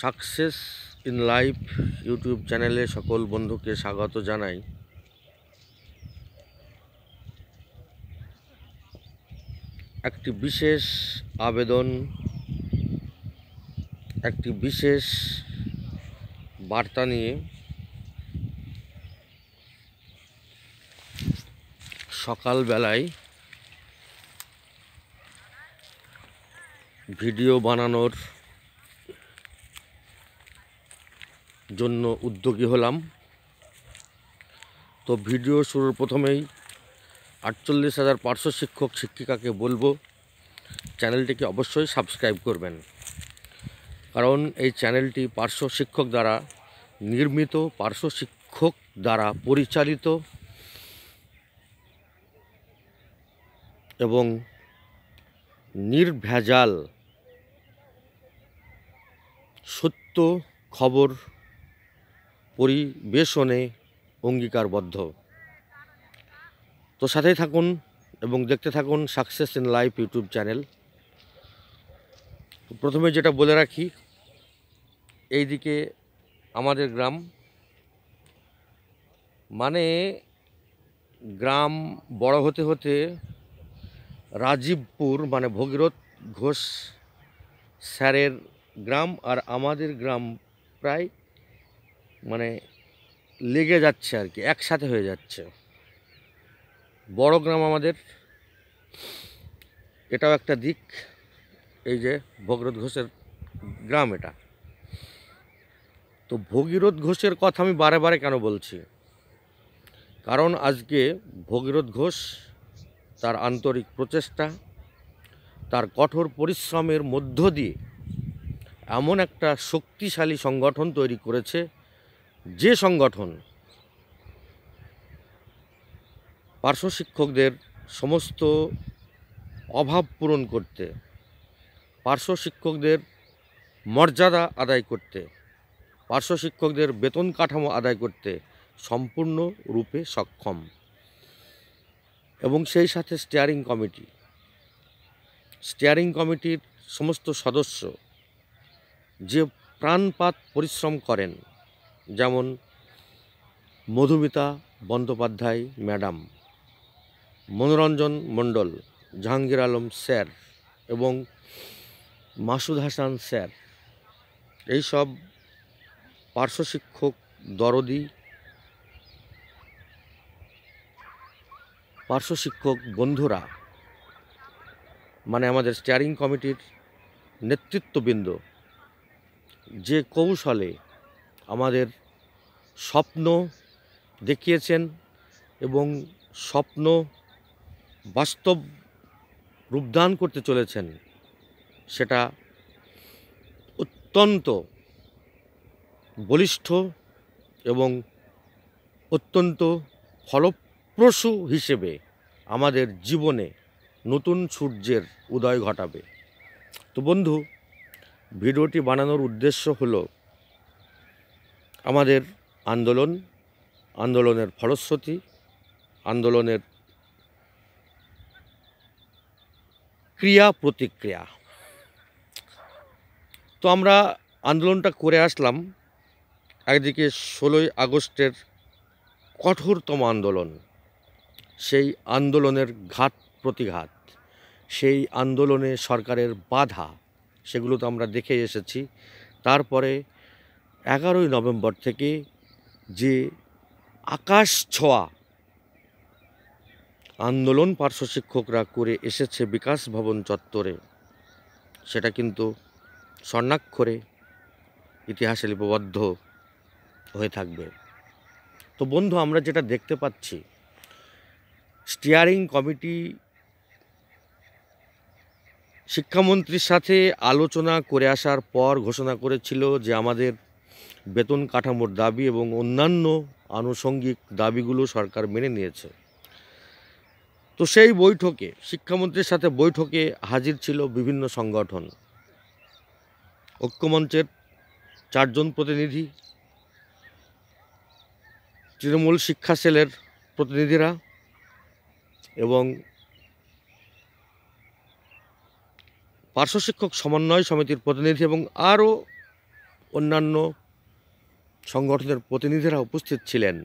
success in life YouTube চ্যানেলে সকল বন্ধুকে স্বাগত জানাই একটি বিশেষ আবেদন একটি বিশেষ বার্তা নিয়ে সকালবেলায় ভিডিও বানানোর জন্য উদ্যোগী হলাম তো ভিডিও শুরুর প্রথমেই আটচল্লিশ হাজার পাঁচশো শিক্ষক শিক্ষিকাকে বলবো চ্যানেলটিকে অবশ্যই সাবস্ক্রাইব করবেন কারণ এই চ্যানেলটি পার্শ্ব শিক্ষক দ্বারা নির্মিত পার্শ্ব শিক্ষক দ্বারা পরিচালিত এবং নির্ভেজাল সত্য খবর পরিবেশনে অঙ্গীকারবদ্ধ তো সাথেই থাকুন এবং দেখতে থাকুন success in life YouTube channel প্রথমে যেটা বলে রাখি এই দিকে আমাদের গ্রাম মানে গ্রাম বড় হতে হতে রাজীবপুর মানে ভগীরথ ঘোষ স্যারের গ্রাম আর আমাদের গ্রাম প্রায় মানে লেগে যাচ্ছে আর কি একসাথে হয়ে যাচ্ছে বড় গ্রাম আমাদের এটাও একটা দিক এই যে ভগরথ ঘোষের গ্রাম এটা তো ভগীরথ ঘোষের কথা আমি বারে বারে কেন বলছি কারণ আজকে ভগীরথ ঘোষ তার আন্তরিক প্রচেষ্টা তার কঠোর পরিশ্রমের মধ্য দিয়ে এমন একটা শক্তিশালী সংগঠন তৈরি করেছে যে সংগঠন পার্শ্ব শিক্ষকদের সমস্ত অভাব পূরণ করতে পার্শ্ব শিক্ষকদের মর্যাদা আদায় করতে পার্শ্ব শিক্ষকদের বেতন কাঠামো আদায় করতে সম্পূর্ণ রূপে সক্ষম এবং সেই সাথে স্টিয়ারিং কমিটি স্টিয়ারিং কমিটির সমস্ত সদস্য যে প্রাণপাত পরিশ্রম করেন যেমন মধুমিতা বন্দ্যোপাধ্যায় ম্যাডাম মনোরঞ্জন মণ্ডল জাহাঙ্গীর আলম স্যার এবং মাসুদ হাসান স্যার এইসব পার্শ্ব শিক্ষক দরদি পার্শ্বশিক্ষক বন্ধুরা মানে আমাদের স্টিয়ারিং কমিটির নেতৃত্ববৃন্দ যে কৌশলে আমাদের স্বপ্ন দেখিয়েছেন এবং স্বপ্ন বাস্তব রূপদান করতে চলেছেন সেটা অত্যন্ত বলিষ্ঠ এবং অত্যন্ত ফলপ্রসূ হিসেবে আমাদের জীবনে নতুন সূর্যের উদয় ঘটাবে তো বন্ধু ভিডিওটি বানানোর উদ্দেশ্য হলো আমাদের আন্দোলন আন্দোলনের ফলশ্রুতি আন্দোলনের ক্রিয়া প্রতিক্রিয়া তো আমরা আন্দোলনটা করে আসলাম একদিকে ষোলোই আগস্টের কঠোরতম আন্দোলন সেই আন্দোলনের ঘাত প্রতিঘাত সেই আন্দোলনে সরকারের বাধা সেগুলো তো আমরা দেখে এসেছি তারপরে এগারোই নভেম্বর থেকে যে আকাশ ছোঁয়া আন্দোলন পার্শ্ব শিক্ষকরা করে এসেছে বিকাশ ভবন চত্বরে সেটা কিন্তু স্বর্ণাক্ষরে ইতিহাসে লিপিবদ্ধ হয়ে থাকবে তো বন্ধু আমরা যেটা দেখতে পাচ্ছি স্টিয়ারিং কমিটি শিক্ষামন্ত্রীর সাথে আলোচনা করে আসার পর ঘোষণা করেছিল যে আমাদের বেতন কাঠামোর দাবি এবং অন্যান্য আনুষঙ্গিক দাবিগুলো সরকার মেনে নিয়েছে তো সেই বৈঠকে শিক্ষামন্ত্রীর সাথে বৈঠকে হাজির ছিল বিভিন্ন সংগঠন ঐক্যমঞ্চের চারজন প্রতিনিধি তৃণমূল শিক্ষা সেলের প্রতিনিধিরা এবং পার্শ্বশিক্ষক সমন্বয় সমিতির প্রতিনিধি এবং আরও অন্যান্য সংগঠনের প্রতিনিধিরা উপস্থিত ছিলেন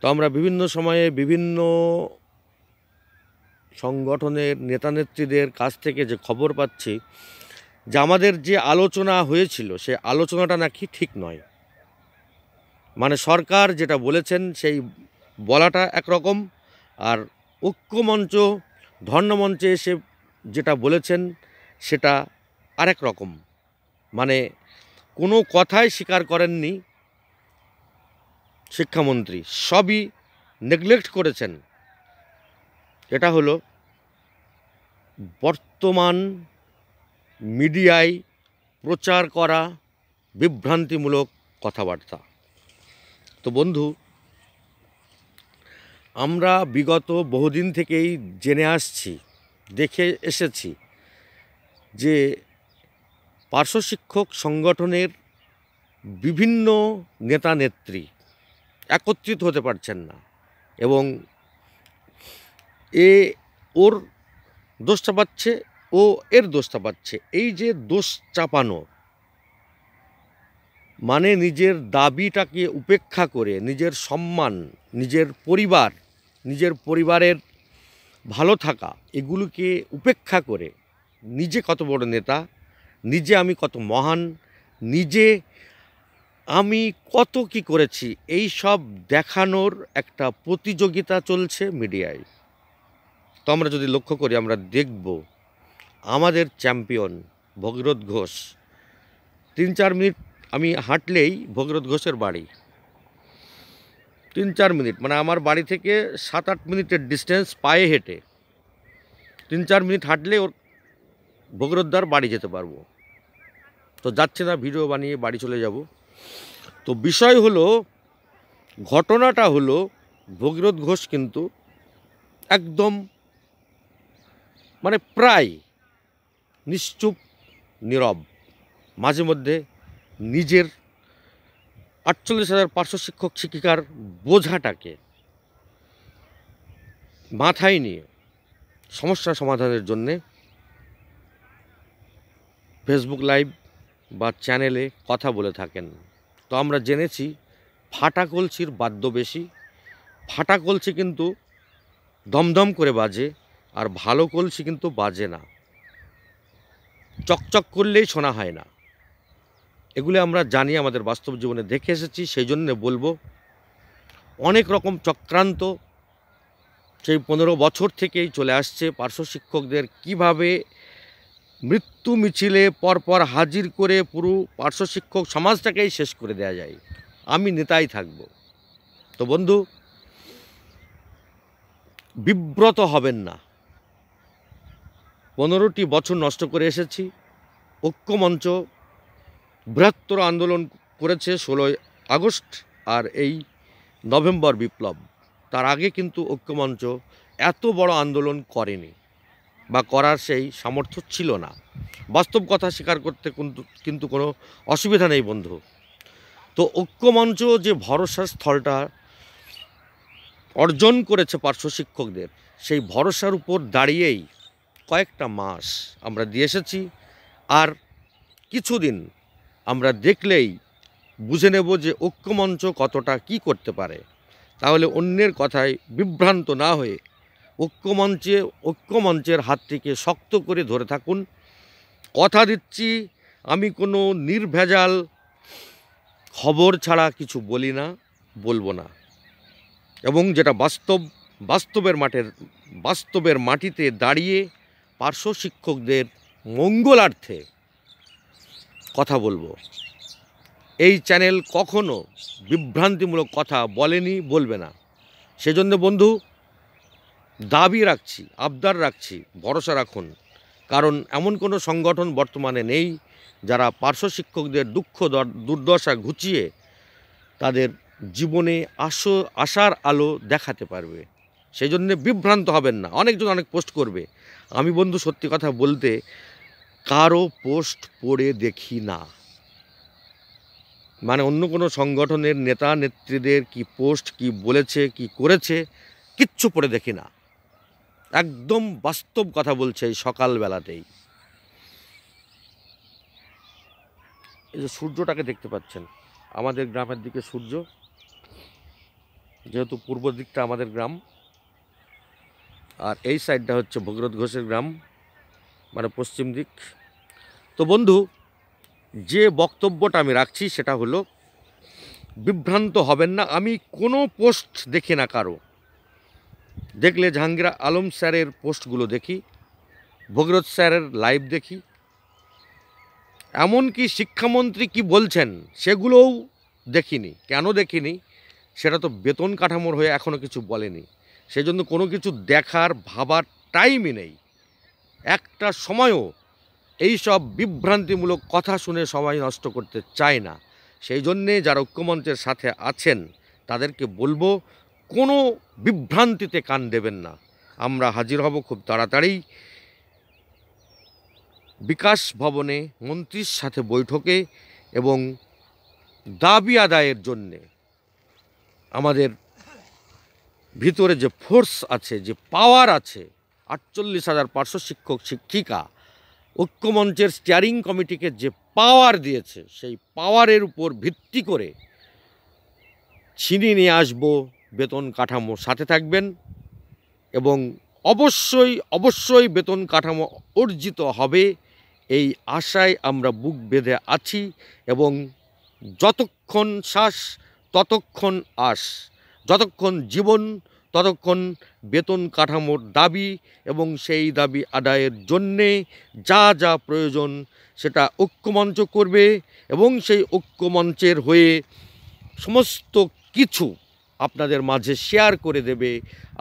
তো আমরা বিভিন্ন সময়ে বিভিন্ন সংগঠনের নেতানেত্রীদের কাছ থেকে যে খবর পাচ্ছি যে আমাদের যে আলোচনা হয়েছিল সে আলোচনাটা নাকি ঠিক নয় মানে সরকার যেটা বলেছেন সেই বলাটা একরকম আর ঐক্যমঞ্চ ধর্ণমঞ্চে এসে যেটা বলেছেন সেটা আরেক রকম মানে কোনো কথাই স্বীকার করেননি শিক্ষামন্ত্রী সবই নেগলেক্ট করেছেন এটা হলো বর্তমান মিডিয়ায় প্রচার করা বিভ্রান্তিমূলক কথাবার্তা তো বন্ধু আমরা বিগত বহুদিন থেকেই জেনে আসছি দেখে এসেছি যে পার্শ্ব শিক্ষক সংগঠনের বিভিন্ন নেতা নেত্রী একত্রিত হতে পারছেন না এবং এ ওর দোষটা পাচ্ছে ও এর দোষটা পাচ্ছে এই যে দোষ চাপানো মানে নিজের দাবিটাকে উপেক্ষা করে নিজের সম্মান নিজের পরিবার নিজের পরিবারের ভালো থাকা এগুলোকে উপেক্ষা করে নিজে কত বড় নেতা নিজে আমি কত মহান নিজে আমি কত কি করেছি এই সব দেখানোর একটা প্রতিযোগিতা চলছে মিডিয়ায় তো আমরা যদি লক্ষ্য করি আমরা দেখব আমাদের চ্যাম্পিয়ন ভগীরথ ঘোষ তিন চার মিনিট আমি হাঁটলেই ভগীরথ ঘোষের বাড়ি তিন চার মিনিট মানে আমার বাড়ি থেকে সাত আট মিনিটের ডিস্টেন্স পায়ে হেঁটে তিন চার মিনিট হাঁটলে ওর বগরদ্দার বাড়ি যেতে পারবো তো যাচ্ছে না ভিডিও বানিয়ে বাড়ি চলে যাব তো বিষয় হলো ঘটনাটা হলো ভগীরথ ঘোষ কিন্তু একদম মানে প্রায় নিশ্চুপ নীরব মাঝে মধ্যে নিজের আটচল্লিশ হাজার পাঁচশো শিক্ষক শিক্ষিকার বোঝাটাকে মাথায় নিয়ে সমস্যা সমাধানের জন্যে ফেসবুক লাইভ বা চ্যানেলে কথা বলে থাকেন তো আমরা জেনেছি ফাটা কলসির বাদ্য বেশি ফাটা কলসি কিন্তু দমদম করে বাজে আর ভালো কলসি কিন্তু বাজে না চকচক করলেই শোনা হয় না এগুলি আমরা জানি আমাদের বাস্তব জীবনে দেখে এসেছি সেই জন্যে বলবো অনেক রকম চক্রান্ত সেই পনেরো বছর থেকেই চলে আসছে পার্শ্ব শিক্ষকদের কিভাবে মৃত্যু মিছিলে পরপর হাজির করে পুরো পার্শ্ব শিক্ষক সমাজটাকেই শেষ করে দেয়া যায় আমি নেতাই থাকব তো বন্ধু বিব্রত হবেন না পনেরোটি বছর নষ্ট করে এসেছি ঐক্যমঞ্চ বৃহত্তর আন্দোলন করেছে ষোলোই আগস্ট আর এই নভেম্বর বিপ্লব তার আগে কিন্তু ঐক্যমঞ্চ এত বড় আন্দোলন করেনি বা করার সেই সামর্থ্য ছিল না বাস্তব কথা স্বীকার করতে কিন্তু কোনো অসুবিধা নেই বন্ধু তো ঐক্যমঞ্চ যে ভরসার স্থলটা অর্জন করেছে পার্শ্ব শিক্ষকদের সেই ভরসার উপর দাঁড়িয়েই কয়েকটা মাস আমরা দিয়ে এসেছি আর কিছুদিন আমরা দেখলেই বুঝে নেব যে ঐক্যমঞ্চ কতটা কি করতে পারে তাহলে অন্যের কথায় বিভ্রান্ত না হয়ে ঐক্যমঞ্চে ঐক্যমঞ্চের হাতটিকে শক্ত করে ধরে থাকুন কথা দিচ্ছি আমি কোনো নির্ভেজাল খবর ছাড়া কিছু বলি না বলবো না এবং যেটা বাস্তব বাস্তবের মাঠের বাস্তবের মাটিতে দাঁড়িয়ে পার্শ্ব শিক্ষকদের মঙ্গলার্থে কথা বলবো এই চ্যানেল কখনো বিভ্রান্তিমূলক কথা বলেনি বলবে না সেজন্য বন্ধু দাবি রাখছি আবদার রাখছি ভরসা রাখুন কারণ এমন কোনো সংগঠন বর্তমানে নেই যারা পার্শ্ব শিক্ষকদের দুঃখ দুর্দশা ঘুচিয়ে তাদের জীবনে আস আশার আলো দেখাতে পারবে সেই জন্যে বিভ্রান্ত হবেন না অনেকজন অনেক পোস্ট করবে আমি বন্ধু সত্যি কথা বলতে কারো পোস্ট পড়ে দেখি না মানে অন্য কোনো সংগঠনের নেতা নেত্রীদের কি পোস্ট কি বলেছে কি করেছে কিচ্ছু পড়ে দেখি না একদম বাস্তব কথা বলছে এই সকালবেলাতেই এই যে সূর্যটাকে দেখতে পাচ্ছেন আমাদের গ্রামের দিকে সূর্য যেহেতু পূর্ব দিকটা আমাদের গ্রাম আর এই সাইডটা হচ্ছে ভগরত ঘোষের গ্রাম মানে পশ্চিম দিক তো বন্ধু যে বক্তব্যটা আমি রাখছি সেটা হলো বিভ্রান্ত হবেন না আমি কোনো পোস্ট দেখি না কারো দেখলে জাহাঙ্গীরা আলম স্যারের পোস্টগুলো দেখি ভগরত স্যারের লাইভ দেখি এমনকি শিক্ষামন্ত্রী কি বলছেন সেগুলোও দেখিনি কেন দেখিনি সেটা তো বেতন কাঠামোর হয়ে এখনও কিছু বলেনি সেই জন্য কোনো কিছু দেখার ভাবার টাইমই নেই একটা সময়ও এই সব বিভ্রান্তিমূলক কথা শুনে সময় নষ্ট করতে চায় না সেই জন্যে যারা ঐক্যমঞ্চের সাথে আছেন তাদেরকে বলবো কোনো বিভ্রান্তিতে কান দেবেন না আমরা হাজির হব খুব তাড়াতাড়ি বিকাশ ভবনে মন্ত্রীর সাথে বৈঠকে এবং দাবি আদায়ের জন্যে আমাদের ভিতরে যে ফোর্স আছে যে পাওয়ার আছে আটচল্লিশ হাজার পাঁচশো শিক্ষক শিক্ষিকা ঐক্যমঞ্চের স্টিয়ারিং কমিটিকে যে পাওয়ার দিয়েছে সেই পাওয়ারের উপর ভিত্তি করে ছিনিয়ে নিয়ে আসবো বেতন কাঠামো সাথে থাকবেন এবং অবশ্যই অবশ্যই বেতন কাঠামো অর্জিত হবে এই আশায় আমরা বুক বেঁধে আছি এবং যতক্ষণ শ্বাস ততক্ষণ আস যতক্ষণ জীবন ততক্ষণ বেতন কাঠামোর দাবি এবং সেই দাবি আদায়ের জন্যে যা যা প্রয়োজন সেটা ঐক্যমঞ্চ করবে এবং সেই ঐক্যমঞ্চের হয়ে সমস্ত কিছু আপনাদের মাঝে শেয়ার করে দেবে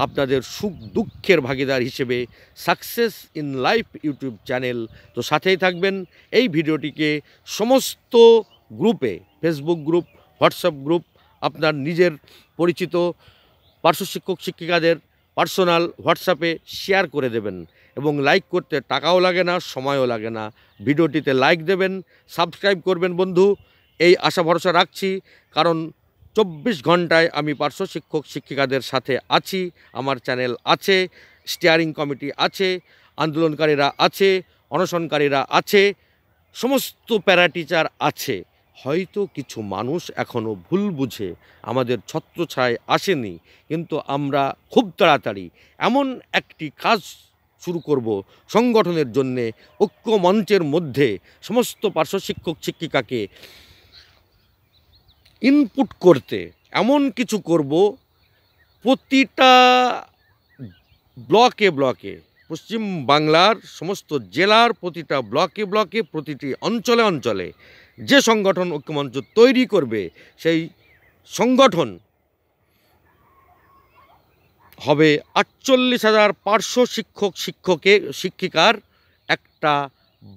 আপনাদের সুখ দুঃখের ভাগিদার হিসেবে success in life YouTube channel তো সাথেই থাকবেন এই ভিডিওটিকে সমস্ত গ্রুপে ফেসবুক গ্রুপ হোয়াটসঅ্যাপ গ্রুপ আপনার নিজের পরিচিত পার্শ্ব শিক্ষক শিক্ষিকাদের পার্সোনাল হোয়াটসঅ্যাপে শেয়ার করে দেবেন এবং লাইক করতে টাকাও লাগে না সময়ও লাগে না ভিডিওটিতে লাইক দেবেন সাবস্ক্রাইব করবেন বন্ধু এই আশা ভরসা রাখছি কারণ চব্বিশ ঘন্টায় আমি পার্শ্ব শিক্ষক শিক্ষিকাদের সাথে আছি আমার চ্যানেল আছে স্টিয়ারিং কমিটি আছে আন্দোলনকারীরা আছে অনশনকারীরা আছে সমস্ত প্যারা টিচার আছে হয়তো কিছু মানুষ এখনও ভুল বুঝে আমাদের ছত্রছায় আসেনি কিন্তু আমরা খুব তাড়াতাড়ি এমন একটি কাজ শুরু করব সংগঠনের জন্যে ঐক্য মঞ্চের মধ্যে সমস্ত পার্শ্ব শিক্ষক শিক্ষিকাকে ইনপুট করতে এমন কিছু করব প্রতিটা ব্লকে ব্লকে পশ্চিম বাংলার সমস্ত জেলার প্রতিটা ব্লকে ব্লকে প্রতিটি অঞ্চলে অঞ্চলে যে সংগঠন ঐক্যমঞ্চ তৈরি করবে সেই সংগঠন হবে আটচল্লিশ হাজার পাঁচশো শিক্ষক শিক্ষকে শিক্ষিকার একটা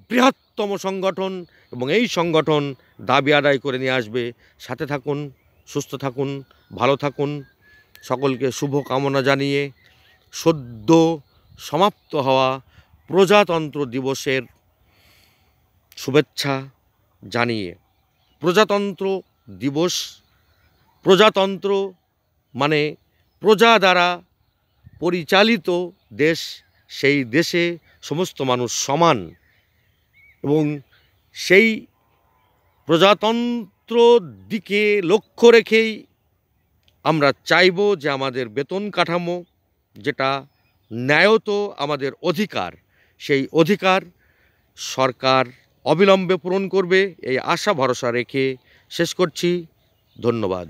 বৃহত্তম সংগঠন এবং এই সংগঠন দাবি আদায় করে নিয়ে আসবে সাথে থাকুন সুস্থ থাকুন ভালো থাকুন সকলকে শুভ কামনা জানিয়ে সদ্য সমাপ্ত হওয়া প্রজাতন্ত্র দিবসের শুভেচ্ছা জানিয়ে প্রজাতন্ত্র দিবস প্রজাতন্ত্র মানে প্রজা দ্বারা পরিচালিত দেশ সেই দেশে সমস্ত মানুষ সমান এবং সেই প্রজাতন্ত্র দিকে লক্ষ্য রেখেই আমরা চাইব যে আমাদের বেতন কাঠামো যেটা ন্যায়ত আমাদের অধিকার সেই অধিকার সরকার অবিলম্বে পূরণ করবে এই আশা ভরসা রেখে শেষ করছি ধন্যবাদ